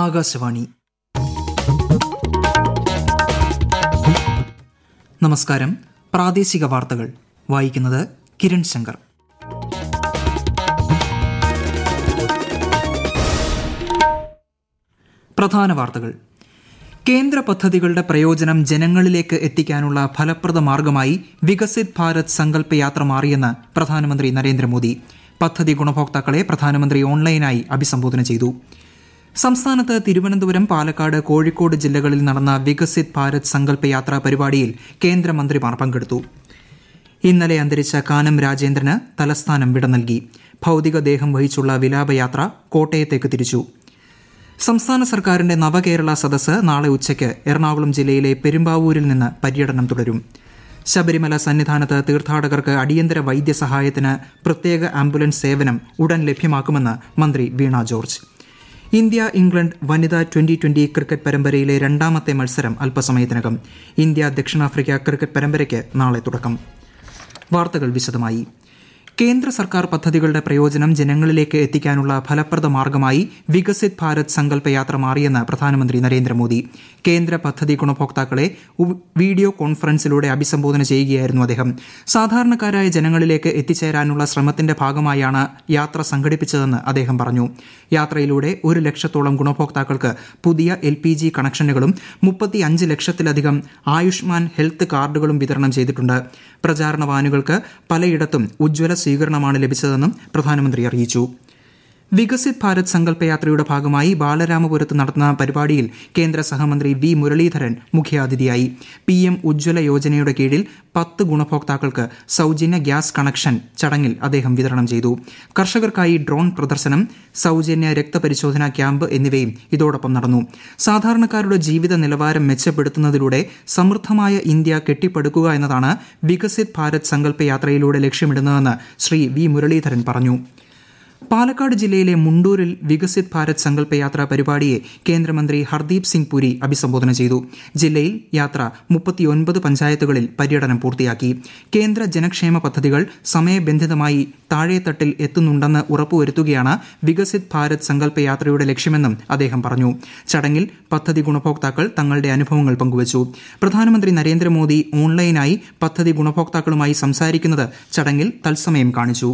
ആകാശവാണി നമസ്കാരം പ്രാദേശിക വാർത്തകൾ വായിക്കുന്നത് കിരൺ ശങ്കർ പ്രധാന വാർത്തകൾ കേന്ദ്ര പദ്ധതികളുടെ പ്രയോജനം ജനങ്ങളിലേക്ക് എത്തിക്കാനുള്ള ഫലപ്രദ മാർഗമായി വികസിത് ഭാരത് സങ്കല്പയാത്ര മാറിയെന്ന് പ്രധാനമന്ത്രി നരേന്ദ്രമോദി പദ്ധതി ഗുണഭോക്താക്കളെ പ്രധാനമന്ത്രി ഓൺലൈനായി അഭിസംബോധന ചെയ്തു സംസ്ഥാനത്ത് തിരുവനന്തപുരം പാലക്കാട് കോഴിക്കോട് ജില്ലകളിൽ നടന്ന വികസിത് ഭാരത് സങ്കല്പ യാത്രാ പരിപാടിയിൽ കേന്ദ്രമന്ത്രിമാർ പങ്കെടുത്തു ഇന്നലെ അന്തരിച്ച കാനം രാജേന്ദ്രന് തലസ്ഥാനം വിട നൽകി ഭൌതികദേഹം വഹിച്ചുള്ള വിലാപയാത്ര കോട്ടയത്തേക്ക് തിരിച്ചു സംസ്ഥാന സർക്കാരിന്റെ നവകേരള സദസ്സ് നാളെ ഉച്ചയ്ക്ക് എറണാകുളം ജില്ലയിലെ പെരുമ്പാവൂരിൽ നിന്ന് പര്യടനം തുടരും ശബരിമല സന്നിധാനത്ത് തീർത്ഥാടകർക്ക് അടിയന്തര വൈദ്യസഹായത്തിന് പ്രത്യേക ആംബുലൻസ് സേവനം ഉടൻ ലഭ്യമാക്കുമെന്ന് മന്ത്രി വീണ ജോർജ് ഇന്ത്യ ഇംഗ്ലണ്ട് വനിതാ ട്വന്റി ട്വന്റി ക്രിക്കറ്റ് പരമ്പരയിലെ രണ്ടാമത്തെ മത്സരം അല്പസമയത്തിനകം ഇന്ത്യ ദക്ഷിണാഫ്രിക്ക ക്രിക്കറ്റ് പരമ്പരയ്ക്ക് നാളെ തുടക്കം വാർത്തകൾ വിശദമായി കേന്ദ്ര സർക്കാർ പദ്ധതികളുടെ പ്രയോജനം ജനങ്ങളിലേക്ക് എത്തിക്കാനുള്ള ഫലപ്രദ മാർഗമായി വികസിത് ഭാരത് സങ്കല്പയാത്ര മാറിയെന്ന് പ്രധാനമന്ത്രി നരേന്ദ്രമോദി കേന്ദ്ര പദ്ധതി ഗുണഭോക്താക്കളെ വീഡിയോ കോൺഫറൻസിലൂടെ അഭിസംബോധന ചെയ്യുകയായിരുന്നു അദ്ദേഹം സാധാരണക്കാരായ ജനങ്ങളിലേക്ക് എത്തിച്ചേരാനുള്ള ശ്രമത്തിന്റെ ഭാഗമായാണ് യാത്ര സംഘടിപ്പിച്ചതെന്ന് അദ്ദേഹം പറഞ്ഞു യാത്രയിലൂടെ ഒരു ലക്ഷത്തോളം ഗുണഭോക്താക്കൾക്ക് പുതിയ എൽ പി ജി കണക്ഷനുകളും മുപ്പത്തി അഞ്ച് ലക്ഷത്തിലധികം ആയുഷ്മാൻ ഹെൽത്ത് കാർഡുകളും വിതരണം ചെയ്തിട്ടുണ്ട് പ്രചാരണ വാനുകൾക്ക് പലയിടത്തും ഉജ്ജ്വല സ്വീകരണമാണ് ലഭിച്ചതെന്നും പ്രധാനമന്ത്രി അറിയിച്ചു വികസിത് ഭാരത് സങ്കല്പയാത്രയുടെ ഭാഗമായി ബാലരാമപുരത്ത് നടന്ന പരിപാടിയിൽ കേന്ദ്ര സഹമന്ത്രി വി മുരളീധരൻ മുഖ്യാതിഥിയായി പി എം ഉജ്ജ്വല യോജനയുടെ കീഴിൽ പത്ത് ഗുണഭോക്താക്കൾക്ക് സൗജന്യ ഗ്യാസ് കണക്ഷൻ ചടങ്ങിൽ അദ്ദേഹം വിതരണം ചെയ്തു കർഷകർക്കായി ഡ്രോൺ പ്രദർശനം സൗജന്യ രക്തപരിശോധനാ ക്യാമ്പ് എന്നിവയും ഇതോടൊപ്പം നടന്നു സാധാരണക്കാരുടെ ജീവിത നിലവാരം മെച്ചപ്പെടുത്തുന്നതിലൂടെ സമൃദ്ധമായ ഇന്ത്യ കെട്ടിപ്പടുക്കുക എന്നതാണ് വികസിത് ഭാരത് സങ്കല്പയാത്രയിലൂടെ ലക്ഷ്യമിടുന്നതെന്ന് ശ്രീ വി മുരളീധരൻ പറഞ്ഞു പാലക്കാട് ജില്ലയിലെ മുണ്ടൂരിൽ വികസിത് ഭാരത് സങ്കല്പയാത്ര പരിപാടിയെ കേന്ദ്രമന്ത്രി ഹർദീപ് സിംഗ് പുരി അഭിസംബോധന ചെയ്തു ജില്ലയിൽ യാത്ര മുപ്പത്തിയൊൻപത് പഞ്ചായത്തുകളിൽ പര്യടനം പൂർത്തിയാക്കി കേന്ദ്ര ജനക്ഷേമ പദ്ധതികൾ സമയബന്ധിതമായി താഴെത്തട്ടിൽ എത്തുന്നുണ്ടെന്ന് ഉറപ്പുവരുത്തുകയാണ് വികസിത് ഭാരത് സങ്കല്പയാത്രയുടെ ലക്ഷ്യമെന്നും അദ്ദേഹം പറഞ്ഞു ചടങ്ങിൽ പദ്ധതി ഗുണഭോക്താക്കൾ തങ്ങളുടെ അനുഭവങ്ങൾ പങ്കുവച്ചു പ്രധാനമന്ത്രി നരേന്ദ്രമോദി ഓൺലൈനായി പദ്ധതി ഗുണഭോക്താക്കളുമായി സംസാരിക്കുന്നത് ചടങ്ങിൽ തത്സമയം കാണിച്ചു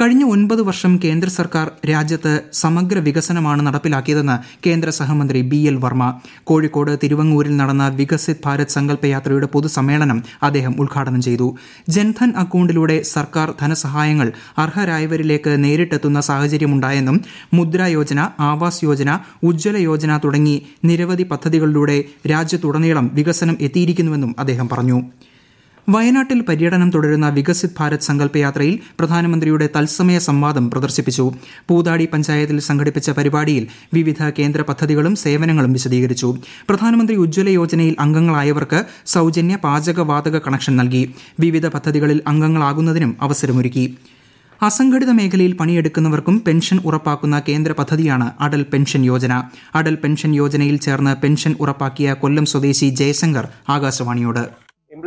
കഴിഞ്ഞ ഒൻപത് വർഷം കേന്ദ്ര സർക്കാർ രാജ്യത്ത് സമഗ്ര വികസനമാണ് നടപ്പിലാക്കിയതെന്ന് കേന്ദ്ര സഹമന്ത്രി ബി എൽ വർമ്മ കോഴിക്കോട് തിരുവങ്ങൂരിൽ നടന്ന വികസിത് ഭാരത് സങ്കല്പയാത്രയുടെ പൊതുസമ്മേളനം അദ്ദേഹം ഉദ്ഘാടനം ചെയ്തു ജൻധൻ അക്കൌണ്ടിലൂടെ സർക്കാർ ധനസഹായങ്ങൾ അർഹരായവരിലേക്ക് നേരിട്ടെത്തുന്ന സാഹചര്യമുണ്ടായെന്നും മുദ്ര യോജന ആവാസ് യോജന ഉജ്ജ്വല യോജന തുടങ്ങി നിരവധി പദ്ധതികളിലൂടെ രാജ്യത്തുടനീളം വികസനം എത്തിയിരിക്കുന്നുവെന്നും അദ്ദേഹം പറഞ്ഞു വയനാട്ടിൽ പര്യടനം തുടരുന്ന വികസിത് ഭാരത് സങ്കല്പയാത്രയിൽ പ്രധാനമന്ത്രിയുടെ തത്സമയ സംവാദം പ്രദർശിപ്പിച്ചു പൂതാടി പഞ്ചായത്തിൽ സംഘടിപ്പിച്ച പരിപാടിയിൽ വിവിധ കേന്ദ്ര പദ്ധതികളും സേവനങ്ങളും വിശദീകരിച്ചു പ്രധാനമന്ത്രി ഉജ്ജ്വല യോജനയിൽ അംഗങ്ങളായവർക്ക് സൌജന്യ പാചകവാതക കണക്ഷൻ നൽകി വിവിധ പദ്ധതികളിൽ അംഗങ്ങളാകുന്നതിനും അവസരമൊരുക്കി അസംഘടിത മേഖലയിൽ പണിയെടുക്കുന്നവർക്കും പെൻഷൻ ഉറപ്പാക്കുന്ന കേന്ദ്ര പദ്ധതിയാണ് അടൽ പെൻഷൻ യോജന അടൽ പെൻഷൻ യോജനയിൽ ചേർന്ന് പെൻഷൻ ഉറപ്പാക്കിയ കൊല്ലം സ്വദേശി ജയശങ്കർ ആകാശവാണിയോട്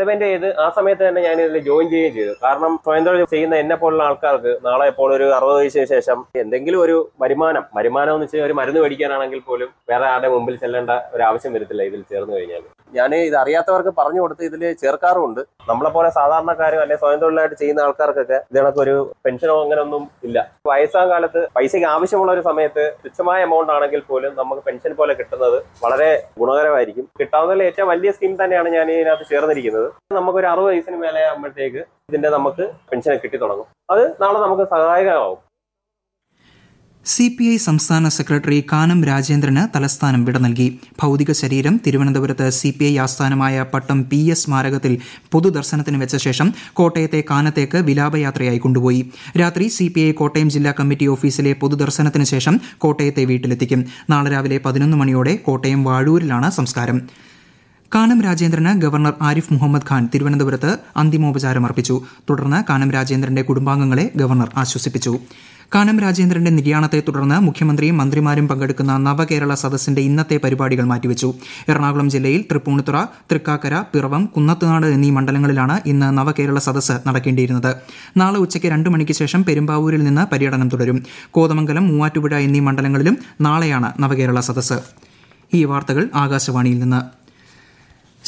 ഇംപ്ലിമെന്റ് ചെയ്ത് ആ സമയത്ത് തന്നെ ഞാൻ ഇതിൽ ജോയിൻ ചെയ്യുകയും ചെയ്തു കാരണം സ്വയം തൊഴിൽ ചെയ്യുന്ന എന്നെ പോലുള്ള ആൾക്കാർക്ക് നാളെ ഇപ്പോൾ ഒരു അറുപത് വയസ്സിന് ശേഷം എന്തെങ്കിലും ഒരു വരുമാനം വരുമാനം എന്ന് വെച്ചാൽ ഒരു മരുന്ന് മേടിക്കാനാണെങ്കിൽ പോലും വേറെ ആരുടെ മുമ്പിൽ ചെല്ലേണ്ട ഒരു ആവശ്യം വരത്തില്ല ഇതിൽ ചേർന്ന് കഴിഞ്ഞാൽ ഞാൻ ഇത് അറിയാത്തവർക്ക് പറഞ്ഞു കൊടുത്ത് ഇതിൽ ചേർക്കാറുമുണ്ട് പോലെ സാധാരണക്കാരും അല്ലെങ്കിൽ സ്വയം തൊഴിലായിട്ട് ചെയ്യുന്ന ആൾക്കാർക്കൊക്കെ ഇതിനൊക്കെ ഒരു പെൻഷനോ ഒന്നും ഇല്ല വയസ്സാം കാലത്ത് പൈസയ്ക്ക് ആവശ്യമുള്ള ഒരു സമയത്ത് തുച്ഛമായ എമൗണ്ട് ആണെങ്കിൽ പോലും നമുക്ക് പെൻഷൻ പോലെ കിട്ടുന്നത് വളരെ ഗുണകരമായിരിക്കും കിട്ടാവുന്ന ഏറ്റവും വലിയ സ്കീം തന്നെയാണ് ഞാൻ ഇതിനകത്ത് ചേർന്നിരിക്കുന്നത് നമുക്കൊരു അറുപത് വയസ്സിന് മേലെ ആകുമ്പോഴത്തേക്ക് ഇതിന്റെ നമുക്ക് പെൻഷൻ കിട്ടി തുടങ്ങും അത് നാളെ നമുക്ക് സഹായകമാവും സി പി ഐ സംസ്ഥാന സെക്രട്ടറി കാനം രാജേന്ദ്രന് തലസ്ഥാനം വിട നൽകി ഭൗതിക ശരീരം തിരുവനന്തപുരത്ത് സി പി ഐ ആസ്ഥാനമായ പട്ടം പി എസ് സ്മാരകത്തിൽ പൊതുദർശനത്തിന് വെച്ച ശേഷം കോട്ടയത്തെ കാനത്തേക്ക് വിലാപയാത്രയായി കൊണ്ടുപോയി രാത്രി സി പി ഐ കോട്ടയം ജില്ലാ കമ്മിറ്റി ഓഫീസിലെ പൊതുദർശനത്തിന് ശേഷം കോട്ടയത്തെ വീട്ടിലെത്തിക്കും നാളെ രാവിലെ പതിനൊന്ന് മണിയോടെ കോട്ടയം വാഴൂരിലാണ് സംസ്കാരം കാനം രാജേന്ദ്രന് ഗവർണർ ആരിഫ് മുഹമ്മദ് ഖാൻ തിരുവനന്തപുരത്ത് അന്തിമോപചാരം അർപ്പിച്ചു തുടർന്ന് കാനം രാജേന്ദ്രന്റെ കുടുംബാംഗങ്ങളെ ഗവർണർ ആശ്വസിപ്പിച്ചു കാനം രാജേന്ദ്രന്റെ നിര്യാണത്തെ തുടർന്ന് മുഖ്യമന്ത്രിയും മന്ത്രിമാരും പങ്കെടുക്കുന്ന നവകേരള സദസ്സിന്റെ ഇന്നത്തെ പരിപാടികൾ മാറ്റിവച്ചു എറണാകുളം ജില്ലയിൽ തൃപ്പൂണിത്തുറ തൃക്കാക്കര പിറവം കുന്നത്തുനാട് എന്നീ മണ്ഡലങ്ങളിലാണ് ഇന്ന് നവകേരള സദസ്സ് നടക്കേണ്ടിയിരുന്നത് നാളെ ഉച്ചയ്ക്ക് രണ്ട് മണിക്ക് ശേഷം പെരുമ്പാവൂരിൽ നിന്ന് പര്യടനം തുടരും കോതമംഗലം മൂവാറ്റുപുഴ എന്നീ മണ്ഡലങ്ങളിലും നാളെയാണ് നവകേരള സദസ്സ് ഈ വാർത്തകൾ ആകാശവാണിയിൽ നിന്ന്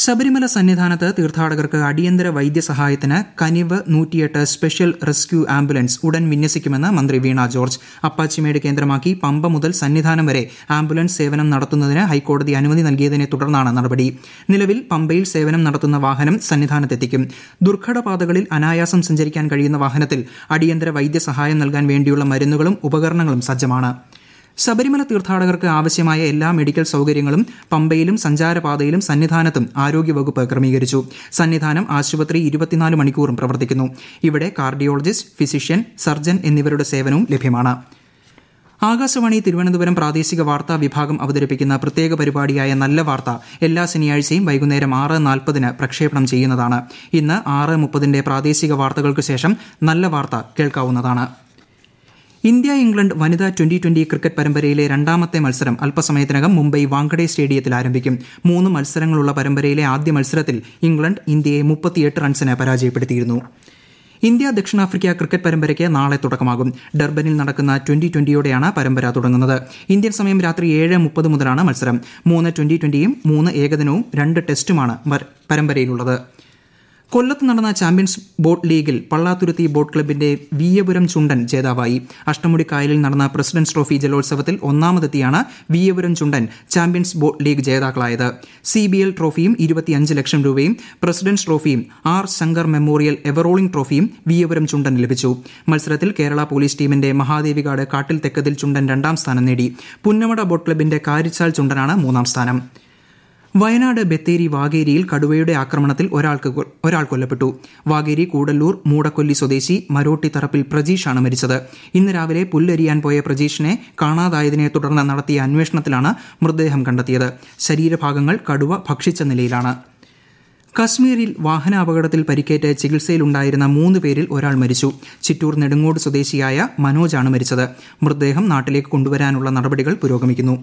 ശബരിമല സന്നിധാനത്ത് തീർത്ഥാടകർക്ക് അടിയന്തര വൈദ്യസഹായത്തിന് കനിവ് നൂറ്റിയെട്ട് സ്പെഷ്യൽ റെസ്ക്യൂ ആംബുലൻസ് ഉടൻ വിന്യസിക്കുമെന്ന് മന്ത്രി വീണ ജോർജ് അപ്പാച്ചിമേട് കേന്ദ്രമാക്കി പമ്പ മുതൽ സന്നിധാനം വരെ ആംബുലൻസ് സേവനം നടത്തുന്നതിന് ഹൈക്കോടതി അനുമതി നൽകിയതിനെ തുടർന്നാണ് നടപടി നിലവിൽ പമ്പയിൽ സേവനം നടത്തുന്ന വാഹനം സന്നിധാനത്തെത്തിക്കും ദുർഘടപാതകളിൽ അനായാസം സഞ്ചരിക്കാൻ കഴിയുന്ന വാഹനത്തിൽ അടിയന്തര വൈദ്യസഹായം നൽകാൻ വേണ്ടിയുള്ള മരുന്നുകളും ഉപകരണങ്ങളും സജ്ജമാണ് ശബരിമല തീർത്ഥാടകർക്ക് ആവശ്യമായ എല്ലാ മെഡിക്കൽ സൗകര്യങ്ങളും പമ്പയിലും സഞ്ചാരപാതയിലും സന്നിധാനത്തും ആരോഗ്യവകുപ്പ് ക്രമീകരിച്ചു സന്നിധാനം ആശുപത്രി ഇരുപത്തിനാല് മണിക്കൂറും പ്രവർത്തിക്കുന്നു ഇവിടെ കാർഡിയോളജിസ്റ്റ് ഫിസിഷ്യൻ സർജൻ എന്നിവരുടെ സേവനവും ലഭ്യമാണ് ആകാശവാണി തിരുവനന്തപുരം പ്രാദേശിക വാർത്താ വിഭാഗം അവതരിപ്പിക്കുന്ന പ്രത്യേക പരിപാടിയായ നല്ല വാർത്ത എല്ലാ ശനിയാഴ്ചയും വൈകുന്നേരം ആറ് നാൽപ്പതിന് പ്രക്ഷേപണം ചെയ്യുന്നതാണ് ഇന്ന് ആറ് മുപ്പതിന്റെ പ്രാദേശിക വാർത്തകൾക്ക് ശേഷം നല്ല വാർത്ത കേൾക്കാവുന്നതാണ് ഇന്ത്യ ഇംഗ്ലണ്ട് വനിതാ ട്വന്റി ട്വന്റി ക്രിക്കറ്റ് പരമ്പരയിലെ രണ്ടാമത്തെ മത്സരം അല്പസമയത്തിനകം മുംബൈ വാങ്കഡേ സ്റ്റേഡിയത്തിൽ ആരംഭിക്കും മൂന്ന് മത്സരങ്ങളുള്ള പരമ്പരയിലെ ആദ്യ മത്സരത്തിൽ ഇംഗ്ലണ്ട് ഇന്ത്യയെ മുപ്പത്തിയെട്ട് റൺസിന് പരാജയപ്പെടുത്തിയിരുന്നു ഇന്ത്യ ദക്ഷിണാഫ്രിക്ക ക്രിക്കറ്റ് പരമ്പരയ്ക്ക് നാളെ തുടക്കമാകും ഡർബനിൽ നടക്കുന്ന ട്വന്റി ട്വന്റിയോടെയാണ് പരമ്പര തുടങ്ങുന്നത് ഇന്ത്യൻ സമയം രാത്രി ഏഴ് മുപ്പത് മുതലാണ് മത്സരം മൂന്ന് ട്വന്റി ട്വന്റിയും മൂന്ന് ഏകദിനവും രണ്ട് ടെസ്റ്റുമാണ് പരമ്പരയിലുള്ളത് കൊല്ലത്ത് നടന്ന ചാമ്പ്യൻസ് ബോട്ട് ലീഗിൽ പള്ളാത്തുരുത്തി ബോട്ട് ക്ലബിന്റെ വിയപുരം ചുണ്ടൻ ജേതാവായി അഷ്ടമുടി കായലിൽ നടന്ന പ്രസിഡന്റ്സ് ട്രോഫി ജലോത്സവത്തിൽ ഒന്നാമതെത്തിയാണ് Veeyapuram Chundan champions boat league ജേതാക്കളായത് സി ബി എൽ ട്രോഫിയും ഇരുപത്തിയഞ്ച് ലക്ഷം രൂപയും പ്രസിഡന്റ്സ് ട്രോഫിയും ആർ ശങ്കർ മെമ്മോറിയൽ എവറോളിംഗ് ട്രോഫിയും വിയപുരം ചുണ്ടൻ ലഭിച്ചു മത്സരത്തിൽ കേരള പോലീസ് ടീമിന്റെ മഹാദേവികാട് കാട്ടിൽ തെക്കതിൽ ചുണ്ടൻ രണ്ടാം സ്ഥാനം നേടി പുന്നമട ബോട്ട് ക്ലബിന്റെ കാരിച്ചാൽ ചുണ്ടനാണ് മൂന്നാം സ്ഥാനം വയനാട് ബത്തേരി വാഗേരിയിൽ കടുവയുടെ ആക്രമണത്തിൽ ഒരാൾക്ക് ഒരാൾ കൊല്ലപ്പെട്ടു വാഗേരി കൂടല്ലൂർ മൂടക്കൊല്ലി സ്വദേശി മരോട്ടിത്തറപ്പിൽ പ്രജീഷാണ് മരിച്ചത് ഇന്ന് രാവിലെ പുല്ലരിയാൻ പോയ പ്രജീഷിനെ കാണാതായതിനെ തുടർന്ന് നടത്തിയ അന്വേഷണത്തിലാണ് മൃതദേഹം കണ്ടെത്തിയത് ശരീരഭാഗങ്ങൾ കടുവ ഭക്ഷിച്ച നിലയിലാണ് കശ്മീരിൽ വാഹനാപകടത്തിൽ പരിക്കേറ്റ് ചികിത്സയിലുണ്ടായിരുന്ന മൂന്ന് പേരിൽ ഒരാൾ മരിച്ചു ചിറ്റൂർ നെടുങ്ങോട് സ്വദേശിയായ മനോജാണ് മരിച്ചത് മൃതദേഹം നാട്ടിലേക്ക് കൊണ്ടുവരാനുള്ള നടപടികൾ പുരോഗമിക്കുന്നു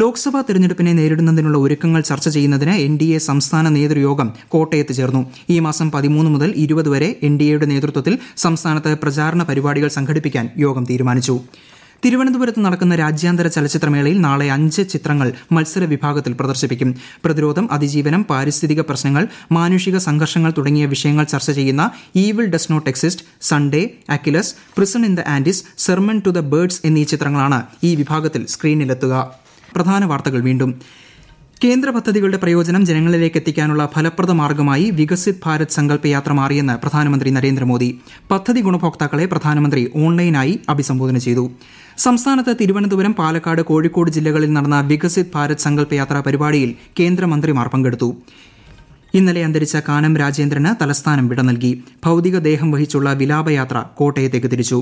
ലോക്സഭാ തെരഞ്ഞെടുപ്പിനെ നേരിടുന്നതിനുള്ള ഒരുക്കങ്ങൾ ചർച്ച ചെയ്യുന്നതിന് എൻ ഡി എ സംസ്ഥാന നേതൃയോഗം കോട്ടയത്ത് ചേർന്നു ഈ മാസം പതിമൂന്ന് മുതൽ ഇരുപത് വരെ എൻ ഡി എയുടെ നേതൃത്വത്തിൽ സംസ്ഥാനത്ത് പ്രചാരണ പരിപാടികൾ സംഘടിപ്പിക്കാൻ യോഗം തീരുമാനിച്ചു തിരുവനന്തപുരത്ത് നടക്കുന്ന രാജ്യാന്തര ചലച്ചിത്രമേളയിൽ നാളെ അഞ്ച് ചിത്രങ്ങൾ മത്സര വിഭാഗത്തിൽ പ്രദർശിപ്പിക്കും പ്രതിരോധം അതിജീവനം പാരിസ്ഥിതിക പ്രശ്നങ്ങൾ മാനുഷിക സംഘർഷങ്ങൾ തുടങ്ങിയ വിഷയങ്ങൾ ചർച്ച ചെയ്യുന്ന evil does not exist Sunday Achilles prison in the Andes sermon to the birds എന്നീ ചിത്രങ്ങളാണ് ഈ വിഭാഗത്തിൽ സ്ക്രീനിലെത്തുക പ്രധാന വാർത്തകൾ വീണ്ടും കേന്ദ്ര പദ്ധതികളുടെ പ്രയോജനം ജനങ്ങളിലേക്ക് എത്തിക്കാനുള്ള ഫലപ്രദ മാർഗമായി വികസിത് ഭാരത് സങ്കല്പ യാത്ര മാറിയെന്ന് പ്രധാനമന്ത്രി നരേന്ദ്രമോദി പദ്ധതി ഗുണഭോക്താക്കളെ പ്രധാനമന്ത്രി ഓൺലൈനായി അഭിസംബോധന ചെയ്തു സംസ്ഥാനത്ത് തിരുവനന്തപുരം പാലക്കാട് കോഴിക്കോട് ജില്ലകളിൽ നടന്ന വികസിത് ഭാരത് സങ്കല്പ യാത്ര പരിപാടിയിൽ കേന്ദ്രമന്ത്രിമാർ പങ്കെടുത്തു ഇന്നലെ അന്തരിച്ച കാനം രാജേന്ദ്രന് തലസ്ഥാനം വിട നൽകി ഭൌതികദേഹം വഹിച്ചുള്ള വിലാപയാത്ര കോട്ടയത്തേക്ക് തിരിച്ചു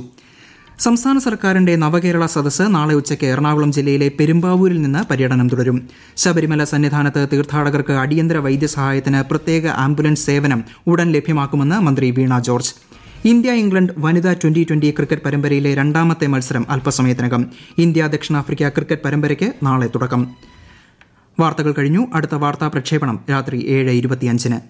സംസ്ഥാന സർക്കാരിന്റെ നവകേരള സദസ് നാളെ ഉച്ചയ്ക്ക് എറണാകുളം ജില്ലയിലെ പെരുമ്പാവൂരിൽ നിന്ന് പര്യടനം തുടരും ശബരിമല സന്നിധാനത്ത് തീർത്ഥാടകർക്ക് അടിയന്തര വൈദ്യസഹായത്തിന് പ്രത്യേക ആംബുലൻസ് സേവനം ഉടൻ ലഭ്യമാക്കുമെന്ന് മന്ത്രി വീണ ജോർജ് ഇന്ത്യ ഇംഗ്ലണ്ട് വനിതാ ട്വന്റി ട്വന്റി ക്രിക്കറ്റ് പരമ്പരയിലെ രണ്ടാമത്തെ മത്സരം അല്പസമയത്തിനകം ഇന്ത്യ ദക്ഷിണാഫ്രിക്ക ക്രിക്കറ്റ് പരമ്പരയ്ക്ക് നാളെ തുടക്കം വാർത്തകൾ കഴിഞ്ഞു അടുത്ത വാർത്താ പ്രക്ഷേപണം രാത്രി ഏഴ് ഇരുപത്തിയഞ്ചിന്